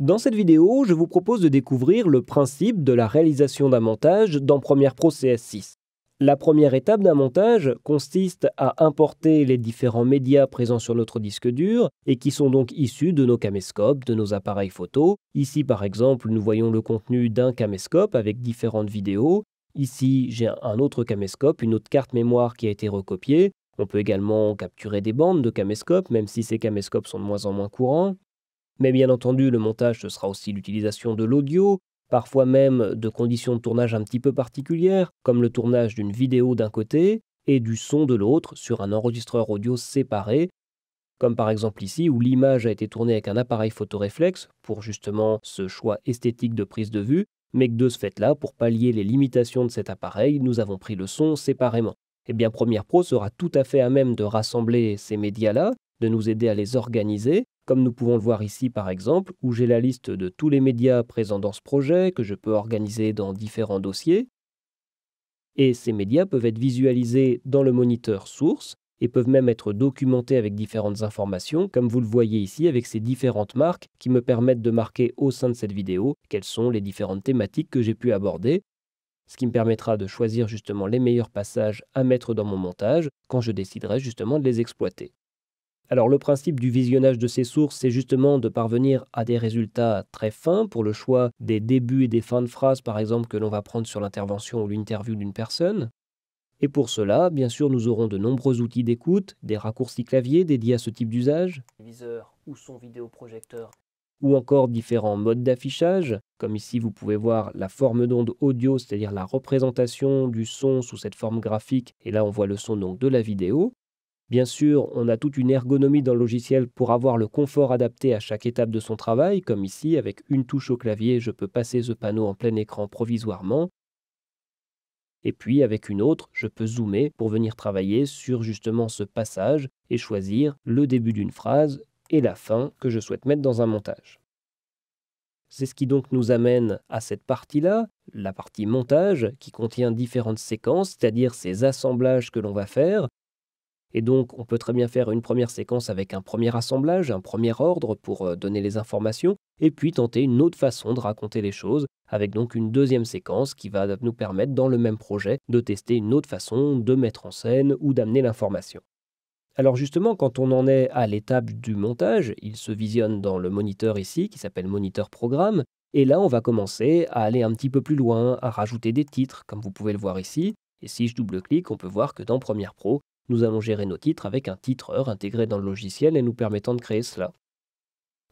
Dans cette vidéo, je vous propose de découvrir le principe de la réalisation d'un montage dans Premiere Pro CS6. La première étape d'un montage consiste à importer les différents médias présents sur notre disque dur et qui sont donc issus de nos caméscopes, de nos appareils photo. Ici par exemple, nous voyons le contenu d'un caméscope avec différentes vidéos. Ici, j'ai un autre caméscope, une autre carte mémoire qui a été recopiée. On peut également capturer des bandes de caméscopes, même si ces caméscopes sont de moins en moins courants. Mais bien entendu, le montage, ce sera aussi l'utilisation de l'audio, parfois même de conditions de tournage un petit peu particulières, comme le tournage d'une vidéo d'un côté et du son de l'autre sur un enregistreur audio séparé, comme par exemple ici où l'image a été tournée avec un appareil photoréflexe pour justement ce choix esthétique de prise de vue, mais que de ce fait-là, pour pallier les limitations de cet appareil, nous avons pris le son séparément. Eh bien, Premiere Pro sera tout à fait à même de rassembler ces médias-là, de nous aider à les organiser comme nous pouvons le voir ici par exemple, où j'ai la liste de tous les médias présents dans ce projet que je peux organiser dans différents dossiers. Et ces médias peuvent être visualisés dans le moniteur source et peuvent même être documentés avec différentes informations, comme vous le voyez ici avec ces différentes marques qui me permettent de marquer au sein de cette vidéo quelles sont les différentes thématiques que j'ai pu aborder, ce qui me permettra de choisir justement les meilleurs passages à mettre dans mon montage quand je déciderai justement de les exploiter. Alors le principe du visionnage de ces sources, c'est justement de parvenir à des résultats très fins pour le choix des débuts et des fins de phrases, par exemple, que l'on va prendre sur l'intervention ou l'interview d'une personne. Et pour cela, bien sûr, nous aurons de nombreux outils d'écoute, des raccourcis clavier dédiés à ce type d'usage, ou son ou encore différents modes d'affichage, comme ici vous pouvez voir la forme d'onde audio, c'est-à-dire la représentation du son sous cette forme graphique, et là on voit le son donc de la vidéo, Bien sûr, on a toute une ergonomie dans le logiciel pour avoir le confort adapté à chaque étape de son travail, comme ici, avec une touche au clavier, je peux passer ce panneau en plein écran provisoirement. Et puis, avec une autre, je peux zoomer pour venir travailler sur justement ce passage et choisir le début d'une phrase et la fin que je souhaite mettre dans un montage. C'est ce qui donc nous amène à cette partie-là, la partie montage, qui contient différentes séquences, c'est-à-dire ces assemblages que l'on va faire, et donc, on peut très bien faire une première séquence avec un premier assemblage, un premier ordre pour euh, donner les informations, et puis tenter une autre façon de raconter les choses, avec donc une deuxième séquence qui va nous permettre, dans le même projet, de tester une autre façon de mettre en scène ou d'amener l'information. Alors justement, quand on en est à l'étape du montage, il se visionne dans le moniteur ici, qui s'appelle Moniteur Programme, et là on va commencer à aller un petit peu plus loin, à rajouter des titres, comme vous pouvez le voir ici, et si je double-clique, on peut voir que dans Premiere Pro, nous allons gérer nos titres avec un titreur intégré dans le logiciel et nous permettant de créer cela.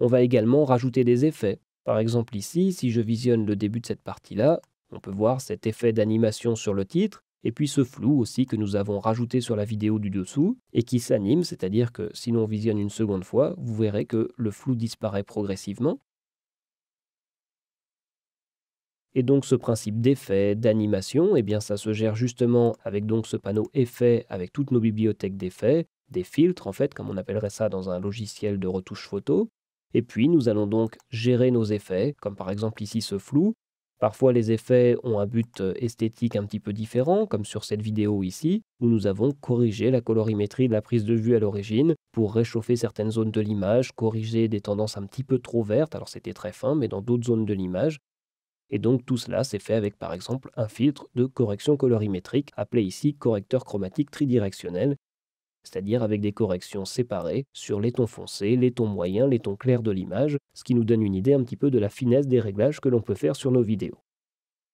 On va également rajouter des effets. Par exemple ici, si je visionne le début de cette partie-là, on peut voir cet effet d'animation sur le titre, et puis ce flou aussi que nous avons rajouté sur la vidéo du dessous, et qui s'anime, c'est-à-dire que si l'on visionne une seconde fois, vous verrez que le flou disparaît progressivement, et donc ce principe d'effet, d'animation, eh bien ça se gère justement avec donc ce panneau effet, avec toutes nos bibliothèques d'effets, des filtres en fait, comme on appellerait ça dans un logiciel de retouche photo. Et puis nous allons donc gérer nos effets, comme par exemple ici ce flou. Parfois les effets ont un but euh, esthétique un petit peu différent, comme sur cette vidéo ici, où nous avons corrigé la colorimétrie de la prise de vue à l'origine pour réchauffer certaines zones de l'image, corriger des tendances un petit peu trop vertes, alors c'était très fin, mais dans d'autres zones de l'image, et donc tout cela s'est fait avec par exemple un filtre de correction colorimétrique, appelé ici correcteur chromatique tridirectionnel, c'est-à-dire avec des corrections séparées sur les tons foncés, les tons moyens, les tons clairs de l'image, ce qui nous donne une idée un petit peu de la finesse des réglages que l'on peut faire sur nos vidéos.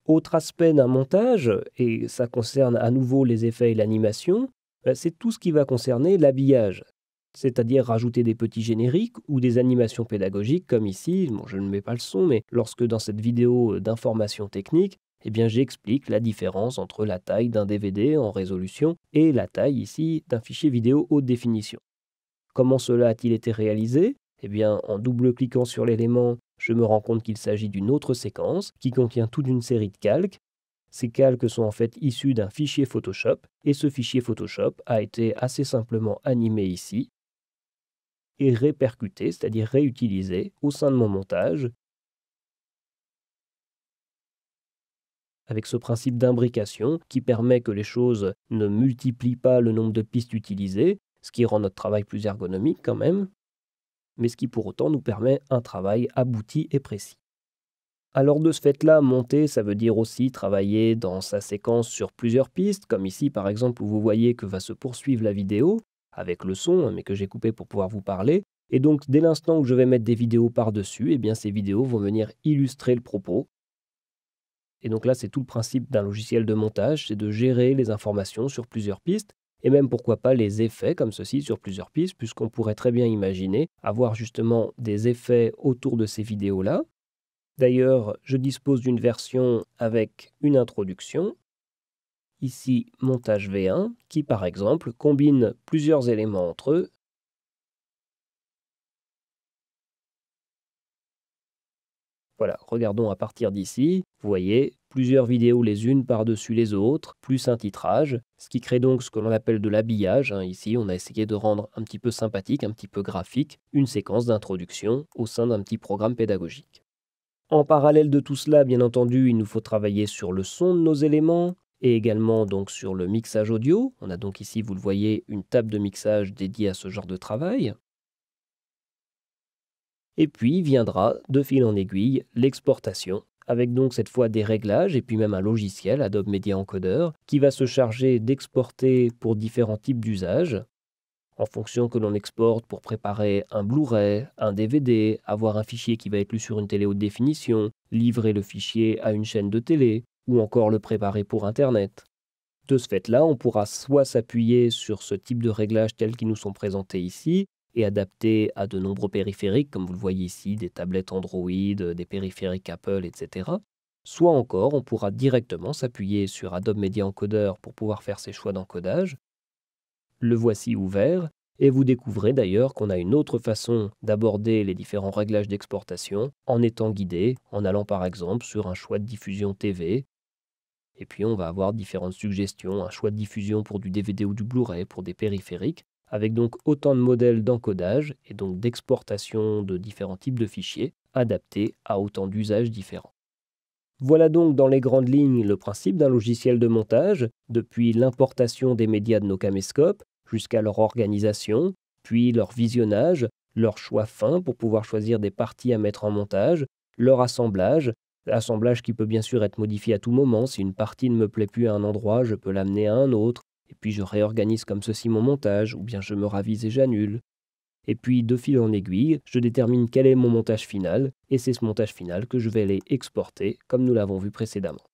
Autre aspect d'un montage, et ça concerne à nouveau les effets et l'animation, euh, c'est tout ce qui va concerner l'habillage, c'est-à-dire rajouter des petits génériques ou des animations pédagogiques comme ici, bon, je ne mets pas le son, mais lorsque dans cette vidéo euh, d'information technique, eh bien j'explique la différence entre la taille d'un DVD en résolution et la taille ici d'un fichier vidéo haute définition. Comment cela a-t-il été réalisé Eh bien en double-cliquant sur l'élément, je me rends compte qu'il s'agit d'une autre séquence qui contient toute une série de calques ces calques sont en fait issus d'un fichier Photoshop et ce fichier Photoshop a été assez simplement animé ici et répercuter, c'est-à-dire réutiliser au sein de mon montage. Avec ce principe d'imbrication qui permet que les choses ne multiplient pas le nombre de pistes utilisées, ce qui rend notre travail plus ergonomique quand même, mais ce qui pour autant nous permet un travail abouti et précis. Alors de ce fait-là, monter, ça veut dire aussi travailler dans sa séquence sur plusieurs pistes, comme ici par exemple où vous voyez que va se poursuivre la vidéo, avec le son, hein, mais que j'ai coupé pour pouvoir vous parler. Et donc, dès l'instant où je vais mettre des vidéos par-dessus, et eh bien, ces vidéos vont venir illustrer le propos. Et donc là, c'est tout le principe d'un logiciel de montage, c'est de gérer les informations sur plusieurs pistes, et même pourquoi pas les effets comme ceci sur plusieurs pistes, puisqu'on pourrait très bien imaginer avoir justement des effets autour de ces vidéos-là. D'ailleurs, je dispose d'une version avec une introduction, ici montage V1, qui par exemple combine plusieurs éléments entre eux Voilà, regardons à partir d'ici. Vous voyez, plusieurs vidéos les unes par-dessus les autres, plus un titrage, ce qui crée donc ce que l'on appelle de l'habillage. Hein. Ici, on a essayé de rendre un petit peu sympathique, un petit peu graphique, une séquence d'introduction au sein d'un petit programme pédagogique. En parallèle de tout cela, bien entendu, il nous faut travailler sur le son de nos éléments, et également donc sur le mixage audio. On a donc ici, vous le voyez, une table de mixage dédiée à ce genre de travail. Et puis viendra, de fil en aiguille, l'exportation, avec donc cette fois des réglages et puis même un logiciel, Adobe Media Encoder, qui va se charger d'exporter pour différents types d'usages, en fonction que l'on exporte pour préparer un Blu-ray, un DVD, avoir un fichier qui va être lu sur une télé haute définition, livrer le fichier à une chaîne de télé, ou encore le préparer pour Internet. De ce fait-là, on pourra soit s'appuyer sur ce type de réglages tels qu'ils nous sont présentés ici et adaptés à de nombreux périphériques, comme vous le voyez ici, des tablettes Android, des périphériques Apple, etc. Soit encore, on pourra directement s'appuyer sur Adobe Media Encoder pour pouvoir faire ses choix d'encodage. Le voici ouvert, et vous découvrez d'ailleurs qu'on a une autre façon d'aborder les différents réglages d'exportation en étant guidé, en allant par exemple sur un choix de diffusion TV et puis on va avoir différentes suggestions, un choix de diffusion pour du DVD ou du Blu-ray, pour des périphériques, avec donc autant de modèles d'encodage et donc d'exportation de différents types de fichiers adaptés à autant d'usages différents. Voilà donc dans les grandes lignes le principe d'un logiciel de montage, depuis l'importation des médias de nos caméscopes jusqu'à leur organisation, puis leur visionnage, leur choix fin pour pouvoir choisir des parties à mettre en montage, leur assemblage, assemblage qui peut bien sûr être modifié à tout moment. Si une partie ne me plaît plus à un endroit, je peux l'amener à un autre, et puis je réorganise comme ceci mon montage, ou bien je me ravise et j'annule. Et puis, de fil en aiguille, je détermine quel est mon montage final, et c'est ce montage final que je vais aller exporter, comme nous l'avons vu précédemment.